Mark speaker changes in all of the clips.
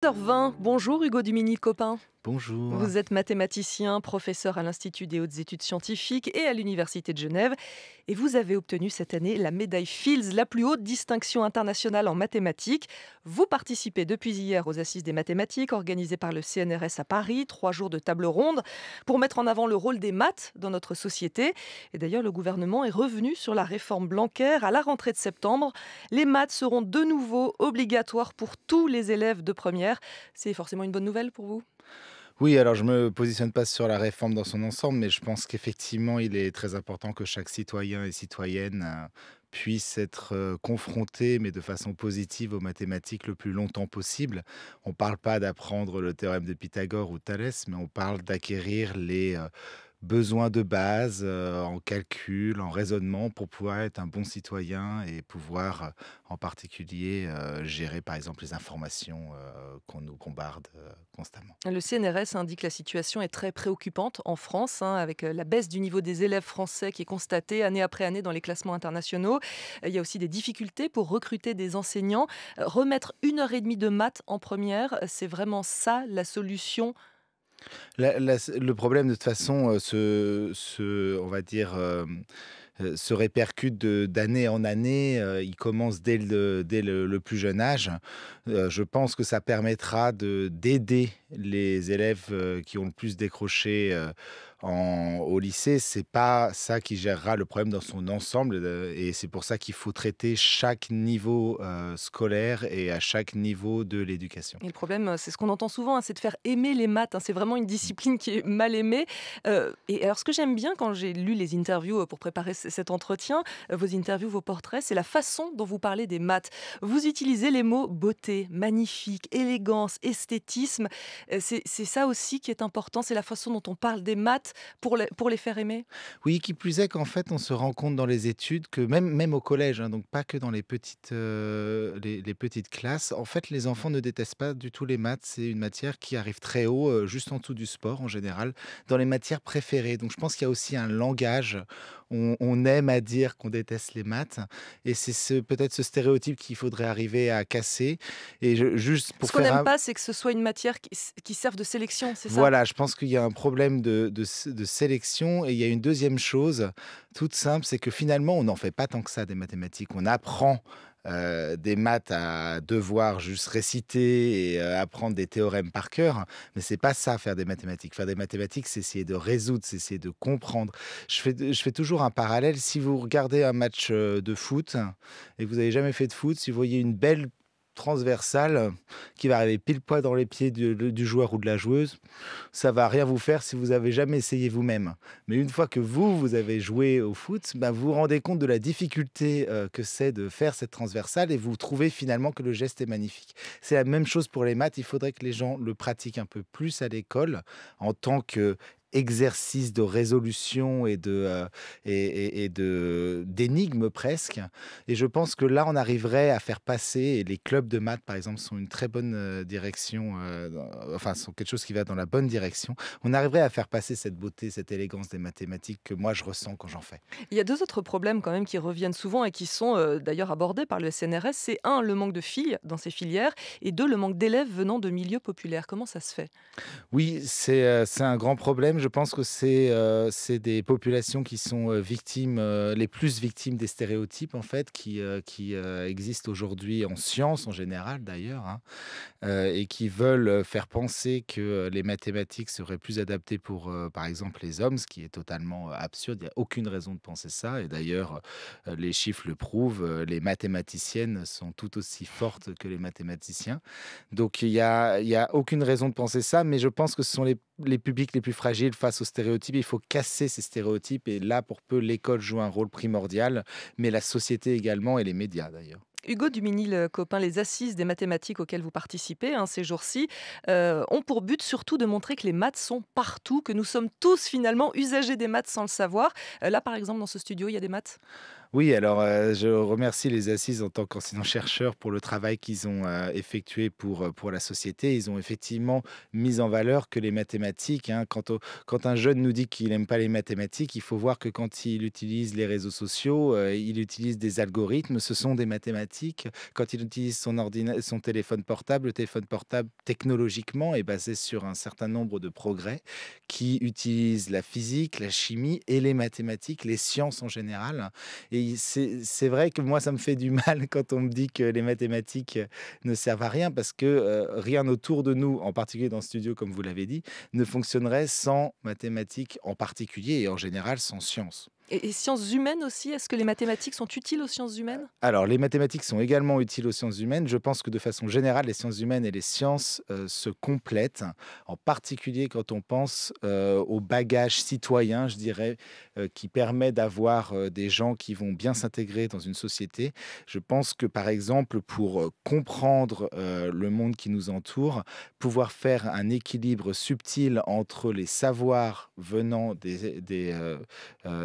Speaker 1: h 20 bonjour Hugo Dumini, copain.
Speaker 2: Bonjour. Vous
Speaker 1: êtes mathématicien, professeur à l'Institut des hautes études scientifiques et à l'Université de Genève. Et vous avez obtenu cette année la médaille Fields, la plus haute distinction internationale en mathématiques. Vous participez depuis hier aux Assises des mathématiques organisées par le CNRS à Paris, trois jours de table ronde, pour mettre en avant le rôle des maths dans notre société. Et d'ailleurs, le gouvernement est revenu sur la réforme Blanquer à la rentrée de septembre. Les maths seront de nouveau obligatoires pour tous les élèves de première. C'est forcément une bonne nouvelle pour vous
Speaker 2: oui, alors je me positionne pas sur la réforme dans son ensemble, mais je pense qu'effectivement, il est très important que chaque citoyen et citoyenne euh, puisse être euh, confronté, mais de façon positive, aux mathématiques le plus longtemps possible. On ne parle pas d'apprendre le théorème de Pythagore ou Thalès, mais on parle d'acquérir les... Euh, Besoin de base euh, en calcul, en raisonnement pour pouvoir être un bon citoyen et pouvoir euh, en particulier euh, gérer par exemple les informations qu'on nous bombarde
Speaker 1: constamment. Le CNRS indique que la situation est très préoccupante en France hein, avec la baisse du niveau des élèves français qui est constatée année après année dans les classements internationaux. Il y a aussi des difficultés pour recruter des enseignants. Remettre une heure et demie de maths en première, c'est vraiment ça la solution
Speaker 2: le problème, de toute façon, euh, se, on va dire, euh, euh, se répercute d'année en année. il commence dès le plus jeune âge. je pense que ça permettra d'aider les élèves qui ont le plus décroché au lycée, c'est pas ça qui gérera le problème dans son ensemble. Euh, et c'est pour ça qu'il faut traiter chaque niveau euh, scolaire et à chaque niveau de l'éducation.
Speaker 1: le problème, euh, c'est ce qu'on entend souvent, hein, c'est de faire aimer les maths. Hein, c'est vraiment une discipline qui est mal aimée. et alors, ce que j'aime bien quand j'ai lu les interviews pour préparer cet entretien, vos interviews, vos portraits, c'est la façon dont vous parlez des maths. Vous utilisez les mots beauté, magnifique, élégance, esthétisme. C'est ça aussi qui est important, c'est la façon dont on parle des maths pour les, faire aimer
Speaker 2: Oui, qui plus est qu'en fait, on se rend compte dans les études que même, même au collège, hein, donc pas que dans les petites, euh, les, petites classes, en fait, les enfants ne détestent pas du tout les maths. C'est une matière qui arrive très haut, euh, juste en dessous du sport en général, dans les matières préférées. Donc je pense qu'il y a aussi un langage on, aime à dire qu'on déteste les maths. Et c'est peut-être ce stéréotype qu'il faudrait arriver à casser. Et juste pour ce qu'on n'aime pas,
Speaker 1: c'est que ce soit une matière qui, serve de sélection, c'est ça Voilà,
Speaker 2: je pense qu'il y a un problème de sélection. Et il y a une deuxième chose toute simple, c'est que finalement, on n'en fait pas tant que ça des mathématiques. On apprend euh, des maths à devoir juste réciter et euh, apprendre des théorèmes par cœur. Mais c'est pas ça faire des mathématiques. Faire des mathématiques, c'est essayer de résoudre, c'est essayer de comprendre. Je fais, je fais toujours un parallèle. Si vous regardez un match euh, de foot et que vous n'avez jamais fait de foot, si vous voyez une belle transversale qui va arriver pile poil dans les pieds du, joueur ou de la joueuse, ça va rien vous faire si vous avez jamais essayé vous-même. Mais une fois que vous, vous avez joué au foot, bah, vous vous rendez compte de la difficulté euh, que c'est de faire cette transversale et vous trouvez finalement que le geste est magnifique. C'est la même chose pour les maths, il faudrait que les gens le pratiquent un peu plus à l'école en tant que exercice de résolution et de euh, et, de d'énigmes presque. Et je pense que là, on arriverait à faire passer. les clubs de maths, par exemple, sont une très bonne euh, direction. Euh, enfin, sont quelque chose qui va dans la bonne direction. On arriverait à faire passer cette beauté, cette élégance des mathématiques que moi je ressens quand j'en fais.
Speaker 1: Il y a deux autres problèmes quand même qui reviennent souvent et qui sont d'ailleurs abordés par le CNRS. C'est un le manque de filles dans ces filières et deux le manque d'élèves venant de milieux populaires. Comment ça se fait
Speaker 2: Oui, c'est c'est un grand problème je pense que c'est des populations qui sont victimes, les plus victimes des stéréotypes, en fait, qui, qui existent aujourd'hui en science, en général d'ailleurs, hein, et qui veulent faire penser que les mathématiques seraient plus adaptées pour, par exemple, les hommes, ce qui est totalement absurde. Il n'y a aucune raison de penser ça. Et d'ailleurs, les chiffres le prouvent, les mathématiciennes sont tout aussi fortes que les mathématiciens. Donc, il n'y a, y a aucune raison de penser ça, mais je pense que ce sont les publics les plus fragiles face aux stéréotypes. Il faut casser ces stéréotypes. Et là, pour peu, l'école joue un rôle primordial, mais la société également et les médias d'ailleurs.
Speaker 1: Hugo le euh, copain, les assises des mathématiques auxquelles vous participez hein, ces jours-ci euh, ont pour but surtout de montrer que les maths sont partout, que nous sommes tous finalement usagers des maths sans le savoir. Euh, là, par exemple, dans ce studio, il y a des maths
Speaker 2: oui, alors je remercie les assises en tant qu'enseignants-chercheurs pour le travail qu'ils ont effectué pour, pour la société. Ils ont effectivement mis en valeur que les mathématiques, hein, quand, au, quand un jeune nous dit qu'il n'aime pas les mathématiques, il faut voir que quand il utilise les réseaux sociaux, il utilise des algorithmes, ce sont des mathématiques. Quand il utilise son, son téléphone portable, le téléphone portable technologiquement est basé sur un certain nombre de progrès qui utilisent la physique, la chimie et les mathématiques, les sciences en général. Et c'est vrai que moi, ça me fait du mal quand on me dit que les mathématiques euh, ne servent à rien parce que euh, rien autour de nous, en particulier dans le studio, comme vous l'avez dit, ne fonctionnerait sans mathématiques en particulier et en général sans sciences.
Speaker 1: Et, sciences humaines aussi, est-ce que les mathématiques sont utiles aux sciences humaines
Speaker 2: Alors, les mathématiques sont également utiles aux sciences humaines. Je pense que de façon générale, les sciences humaines et les sciences euh, se complètent, en particulier quand on pense euh, au bagage citoyen, je dirais, euh, qui permet d'avoir des gens qui vont bien s'intégrer dans une société. Je pense que, par exemple, pour comprendre le monde qui nous entoure, pouvoir faire un équilibre subtil entre les savoirs venant des, des,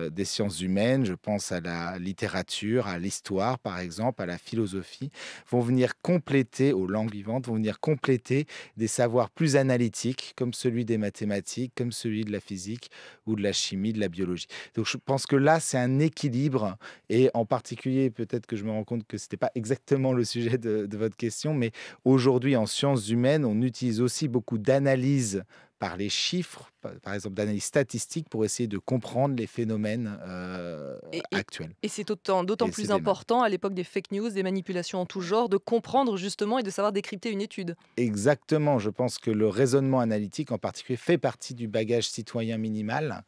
Speaker 2: des sciences humaines, je pense à la littérature, à l'histoire par exemple, à la philosophie, vont venir compléter, aux langues vivantes, vont venir compléter des savoirs plus analytiques comme celui des mathématiques, comme celui de la physique ou de la chimie, de la biologie. Donc je pense que là, c'est un équilibre et en particulier, peut-être que je me rends compte que ce n'était pas exactement le sujet de, de votre question, mais aujourd'hui en sciences humaines, on utilise aussi beaucoup d'analyses par les chiffres, par exemple d'analyse statistique, pour essayer de comprendre les phénomènes euh, actuels.
Speaker 1: Et, c'est d'autant plus important à l'époque des fake news, des manipulations en tout genre, de comprendre justement et de savoir décrypter une étude.
Speaker 2: Exactement, je pense que le raisonnement analytique en particulier fait partie du bagage citoyen minimal.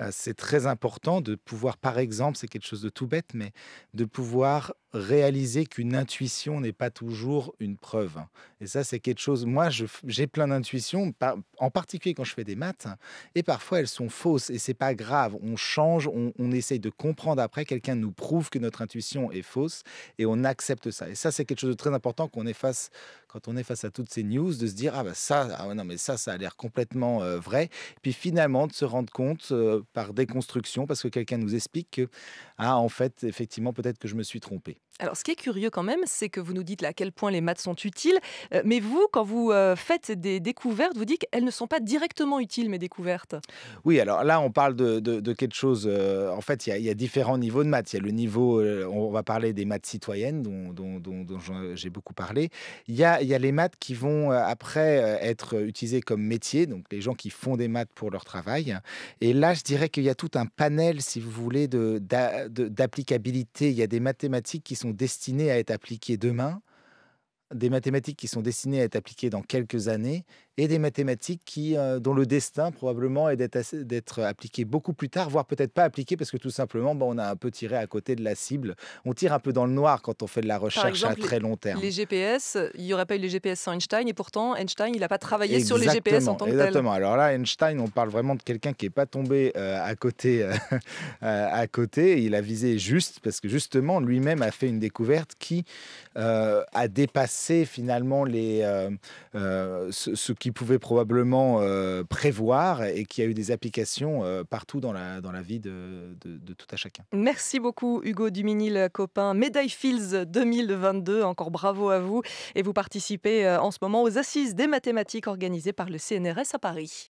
Speaker 2: Euh, c'est très important de pouvoir, par exemple, c'est quelque chose de tout bête, mais de pouvoir réaliser qu'une intuition n'est pas toujours une preuve. Hein. Et ça, c'est quelque chose. Moi, j'ai plein d'intuitions, en particulier quand je fais des maths, et parfois elles sont fausses, et c'est pas grave. On change, on, on essaye de comprendre après. Quelqu'un nous prouve que notre intuition est fausse, et on accepte ça. Et ça, c'est quelque chose de très important qu'on efface quand on est face à toutes ces news, de se dire ah bah ça, ah non mais ça, ça a l'air complètement euh, vrai. Puis finalement de se rendre compte euh, par déconstruction, parce que quelqu'un nous explique que ah en fait effectivement peut-être que je me suis trompé.
Speaker 1: Alors, ce qui est curieux quand même, c'est que vous nous dites à quel point les maths sont utiles, euh, mais vous, quand vous euh, faites des découvertes, vous dites qu'elles ne sont pas directement utiles, mes découvertes.
Speaker 2: Oui, alors là, on parle de, quelque chose. Euh, en fait, il y, a différents niveaux de maths. Il y a le niveau, on va parler des maths citoyennes, dont, j'ai beaucoup parlé. Il y, a, les maths qui vont après être utilisées comme métier, donc les gens qui font des maths pour leur travail. Et là, je dirais qu'il y a tout un panel, si vous voulez, d'applicabilité. il y a des mathématiques qui sont destinées à être appliquées demain, des mathématiques qui sont destinées à être appliquées dans quelques années et des mathématiques qui, euh, dont le destin probablement est d'être appliqué beaucoup plus tard, voire peut-être pas appliqué parce que tout simplement, bon, bah, on a un peu tiré à côté de la cible. On tire un peu dans le noir quand on fait de la recherche à très long terme. Les
Speaker 1: GPS, il n'y aurait pas eu les GPS sans Einstein et pourtant Einstein, il n'a pas travaillé sur les GPS en tant que tel. Exactement.
Speaker 2: Alors là, Einstein, on parle vraiment de quelqu'un qui n'est pas tombé euh, à côté, euh, à côté. Il a visé juste parce que justement, lui-même a fait une découverte qui a dépassé finalement les ce qui pouvait probablement euh, prévoir et qui a eu des applications euh, partout dans la, dans la vie de, de, tout à chacun.
Speaker 1: Merci beaucoup Hugo Duminil, euh, copain. Médaille Fields 2022, encore bravo à vous. Et vous participez en ce moment aux Assises des mathématiques organisées par le CNRS à Paris.